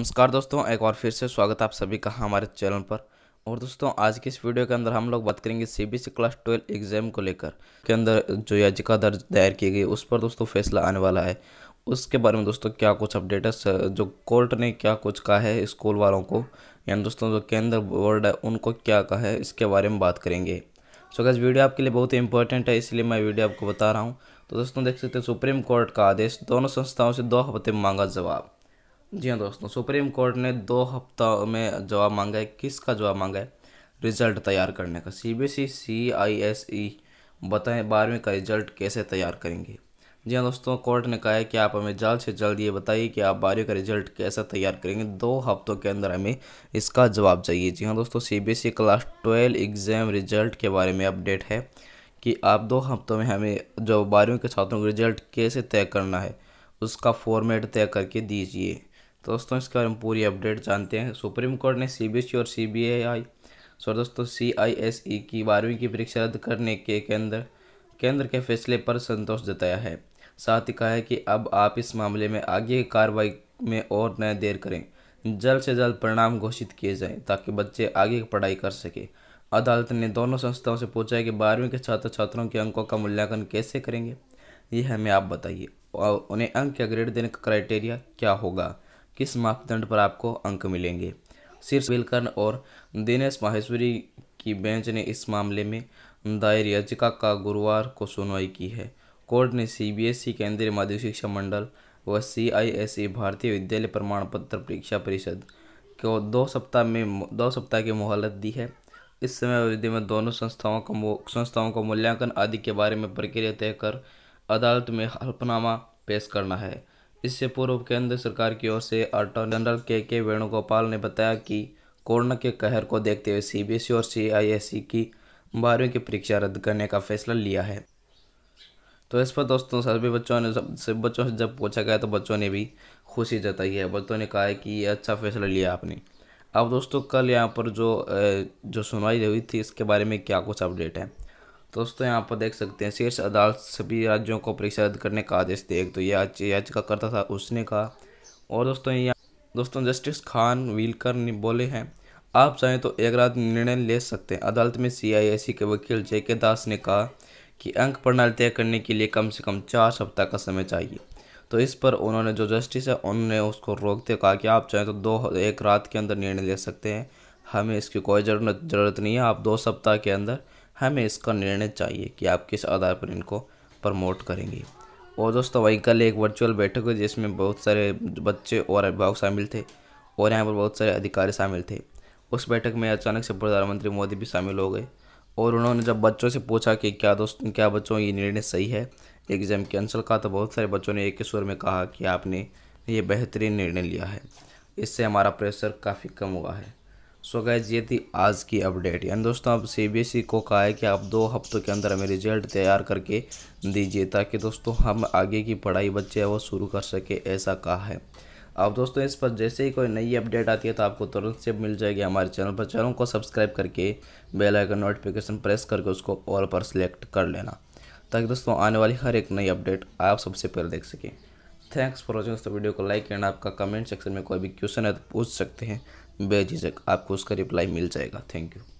नमस्कार दोस्तों एक बार फिर से स्वागत आप सभी का हमारे चैनल पर और दोस्तों आज के इस वीडियो के अंदर हम लोग बात करेंगे सीबीएसई क्लास ट्वेल्व एग्जाम को लेकर के अंदर जो याचिका दर्ज दायर की गई उस पर दोस्तों फैसला आने वाला है उसके बारे में दोस्तों क्या कुछ अपडेट है जो कोर्ट ने क्या कुछ कहा है स्कूल वालों को यानी दोस्तों जो केंद्र बोर्ड है उनको क्या कहा है इसके बारे में बात करेंगे सो गैस वीडियो आपके लिए बहुत ही इंपॉर्टेंट है इसलिए मैं वीडियो आपको बता रहा हूँ तो दोस्तों देख सकते हैं सुप्रीम कोर्ट का आदेश दोनों संस्थाओं से दो हफ्ते मांगा जवाब जी हाँ दोस्तों सुप्रीम कोर्ट ने दो हफ्ता में जवाब मांगा है किसका जवाब मांगा है रिजल्ट तैयार करने का सी B C C I S E बताएं बारहवीं का रिजल्ट कैसे तैयार करेंगे जी हाँ दोस्तों कोर्ट ने कहा है कि आप हमें जल्द से जल्द ये बताइए कि आप बारहवीं का रिजल्ट कैसा तैयार करेंगे दो हफ्तों के अंदर हमें इसका जवाब चाहिए जी हाँ दोस्तों C B C class twelve exam result के बारे में अपडेट है कि आप दो हफ्तों में हमें जो बारहवीं के छात्रों का रिजल्ट कैसे तय करना है उसका फॉर्मेट तय करके दीजिए तो दोस्तों इसके बारे में पूरी अपडेट जानते हैं सुप्रीम कोर्ट ने सीबीएसई e और सीबीआई सर दोस्तों सीआईएसई e की बारहवीं की परीक्षा रद्द करने के केंद्र केंद्र के फैसले पर संतोष जताया है साथ ही कहा है कि अब आप इस मामले में आगे की कार्रवाई में और न देर करें जल्द से जल्द परिणाम घोषित किए जाएं ताकि बच्चे आगे की पढ़ाई कर सकें अदालत ने दोनों संस्थाओं से पूछा है कि बारहवीं के छात्र छात्रों के अंकों का मूल्यांकन कैसे करेंगे ये हमें आप बताइए और उन्हें अंक या ग्रेड देने का क्राइटेरिया क्या होगा किस मापदंड पर आपको अंक मिलेंगे शीर्ष विलकर्ण और दिनेश माहेश्वरी की बेंच ने इस मामले में दायर याचिका का गुरुवार को सुनवाई की है कोर्ट ने सीबीएसई e केंद्रीय माध्यमिक शिक्षा मंडल व सीआईएसई e भारतीय विद्यालय प्रमाण पत्र परीक्षा परिषद को दो सप्ताह में दो सप्ताह की मोहलत दी है इस समय अवधि में दोनों संस्थाओं को संस्थाओं का मूल्यांकन आदि के बारे में प्रक्रिया तय कर अदालत में हल्फनामा पेश करना है इससे पूर्व केंद्र सरकार की ओर से अटॉर्नी जनरल के के वेणुगोपाल ने बताया कि कोरोना के कहर को देखते हुए सीबीएसई और सी की बारहवीं की परीक्षा रद्द करने का फैसला लिया है तो इस पर दोस्तों सभी बच्चों ने सब बच्चों से जब पूछा गया तो बच्चों ने भी खुशी जताई है बच्चों ने कहा है कि ये अच्छा फैसला लिया आपने अब दोस्तों कल यहाँ पर जो जो सुनवाई हुई थी इसके बारे में क्या कुछ अपडेट है दोस्तों यहाँ पर देख सकते हैं शीर्ष अदालत सभी राज्यों को परीक्षा रद्द करने का आदेश दे तो ये याचिका याचिकाकर्ता था उसने कहा और दोस्तों यहाँ दोस्तों जस्टिस खान वीलकर ने बोले हैं आप चाहें तो एक रात निर्णय ले सकते हैं अदालत में सीआईएससी के वकील जे के दास ने कहा कि अंक प्रणाली तय करने के लिए कम से कम चार सप्ताह का समय चाहिए तो इस पर उन्होंने जो जस्टिस है उन्होंने उसको रोकते कहा कि आप चाहें तो दो एक रात के अंदर निर्णय ले सकते हैं हमें इसकी कोई जरूरत जरूरत नहीं है आप दो सप्ताह के अंदर हमें इसका निर्णय चाहिए कि आप किस आधार पर इनको प्रमोट करेंगे और दोस्तों वहीं कल एक वर्चुअल बैठक हुई जिसमें बहुत सारे बच्चे और अभिभावक शामिल थे और यहाँ पर बहुत सारे अधिकारी शामिल थे उस बैठक में अचानक से प्रधानमंत्री मोदी भी शामिल हो गए और उन्होंने जब बच्चों से पूछा कि क्या दोस्त क्या बच्चों ये निर्णय सही है एग्ज़ाम कैंसिल का तो बहुत सारे बच्चों ने एक स्वर में कहा कि आपने ये बेहतरीन निर्णय लिया है इससे हमारा प्रेशर काफ़ी कम हुआ है सो गैज ये थी आज की अपडेट यानी दोस्तों आप सीबीएसई e को कहा है कि आप दो हफ्तों के अंदर हमें रिजल्ट तैयार करके दीजिए ताकि दोस्तों हम आगे की पढ़ाई बच्चे वो शुरू कर सके ऐसा कहा है अब दोस्तों इस पर जैसे ही कोई नई अपडेट आती है तो आपको तुरंत से मिल जाएगी हमारे चैनल पर चैनल को सब्सक्राइब करके बेल आइकन नोटिफिकेशन प्रेस करके उसको ऑल पर सेलेक्ट कर लेना ताकि दोस्तों आने वाली हर एक नई अपडेट आप सबसे पहले देख सकें थैंक्स फॉर वॉचिंग दोस्तों वीडियो को लाइक करना आपका कमेंट सेक्शन में कोई भी क्वेश्चन है तो पूछ सकते हैं बेझिझक आपको उसका रिप्लाई मिल जाएगा थैंक यू